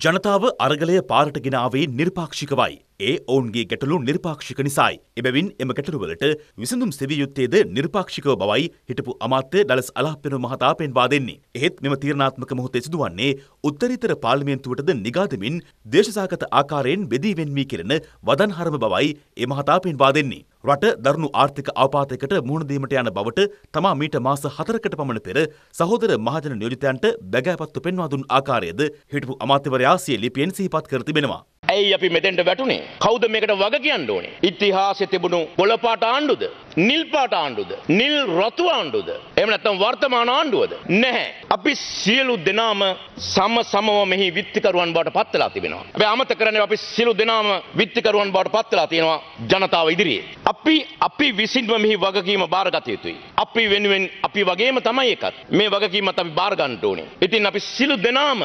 ජනතාව අරගලය පාරට ගෙනාවේ නිර්පාක්ෂිකවයි. ඒ ඔවුන්ගේ ගැටලු නිර්පාක්ෂික නිසායි. එබැවින් එම ගැටලුවලට විසඳුම් සෙවිය යුත්තේද නිර්පාක්ෂිකව බවයි හිටපු අමාත්‍ය ඩලස් අලාප්පෙනු මහතා පෙන්වා දෙන්නේ. එහෙත් මෙම තීරණාත්මක මොහොතේ සිදුවන්නේ උත්තරීතර පාර්ලිමේන්තුවටද නිගාතමින් දේශසාගත ආකාරයෙන් බෙදී වෙන්වී කෙරෙන වදන්හරම බවයි ඒ මහතා පෙන්වා දෙන්නේ. රට දරුණු ආර්ථික අවපාතයකට මුහුණ දීමට යන බවට තමා මීට මාස හතරකට පමණ පෙර සහෝදර මහජන නියෝජිතයන්ට බැගෑපත්තු පෙන්වා දුන් ආකාරයද හිටපු අමාත්‍යවරයා සිය ලිපියෙන් සිහිපත් කර තිබෙනවා. ඇයි අපි මෙතෙන්ට වැටුනේ? කවුද මේකට වග කියන්න ඕනේ? ඉතිහාසයේ තිබුණු පොළපාට ආණ්ඩුද? නිල්පාට ආණ්ඩුද? නිල් රතු ආණ්ඩුද? එහෙම නැත්නම් වර්තමාන ආණ්ඩුවද? නැහැ. අපි සියලු දෙනාම සම සමව මෙහි විත්තිකරුවන් බවට පත් වෙලා තිබෙනවා. අපි අමතක කරන්නේ අපි සියලු දෙනාම විත්තිකරුවන් බවට පත් වෙලා තියෙනවා ජනතාව ඉදිරියේ. අපි අපි විසින්ම මෙහි වගකීම බාරගත යුතුයි. අපි වෙනුවෙන් අපි වගේම තමයි එකත්. මේ වගකීමත් අපි බාර ගන්න ඕනේ. ඉතින් අපි සියලු දෙනාම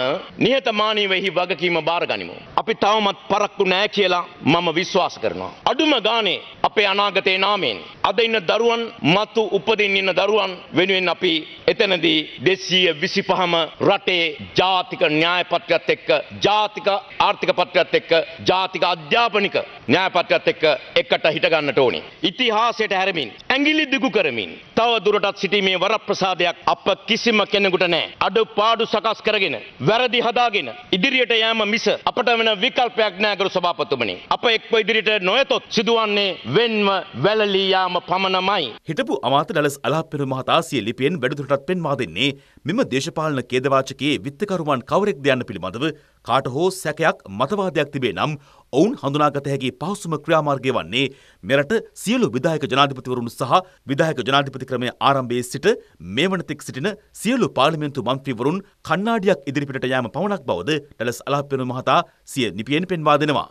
නිහතමානීව එහි වගකීම බාර ගනිමු. අපි තවමත් පරක්කු නෑ කියලා මම විශ්වාස කරනවා. අඩුම ගානේ අපේ අනාගතේ නාමයෙන්. අද ඉන්න දරුවන් මතු උපදින් ඉන්න දරුවන් වෙනුවෙන් අපි එතනදී දෙස්සිය විසිපහම රටේ ජාතික න්‍යායපත්‍රත් එක්ක ජාතික ආර්ථික පත්‍රත් එක්ක ජාතික අධ්‍යාපනික න්‍යායපත්‍රත් එක්ක එකට හිටගන්නට ඕනි. ඉතිහාසයට හැරමින් ඇඟිලි දිගු කරමින් තව දුරටත් සිටීමේ වරප්‍රසාදයක් අප කිසිම කෙනෙකුට නැහැ. අඩපාඩු සකස් කරගෙන වැරදි හදාගෙන ඉදිරියට යෑම මිස අපට වෙන විකල්පයක් නැහැ ගරු සභාපතිතුමනි. අප එක්ව ඉදිරියට නොයතොත් සිදුවන්නේ වෙන්ව වැළලී යාම පමණමයි. හිටපු අමාත්‍ය ඩලස් අලහප්පිර මහතා සිය ලිපියෙන් වැඩිදුරටත් පෙන්වා දෙන්නේ මෙම දේශපාලන ඛේදවාචකයේ විත්තකරුවන් කවරෙක්ද යන්න පිළිබඳව කාට හෝ සැකයක් මතවාදයක් තිබේ නම් ඔවුන් හඳුනාගත හැකි පහසුම ක්‍රියාමාර්ගය වන්නේ මෙරට සියලු විධායක ජනාධිපතිවරුන් සහ විධායක ජනාධිපති ක්‍රමය ආරම්භයේ සිට මේ වනතෙක් සිටින සියලු පාර්ලිමේන්තු මන්ත්‍රීවරුන් කණ්ණාඩියක් ඉදිරිපිට යාම පමණක් බවද ඩලස් අලහප්පෙනු මහතා සිය නිපියෙන් පෙන්වා දෙනවා.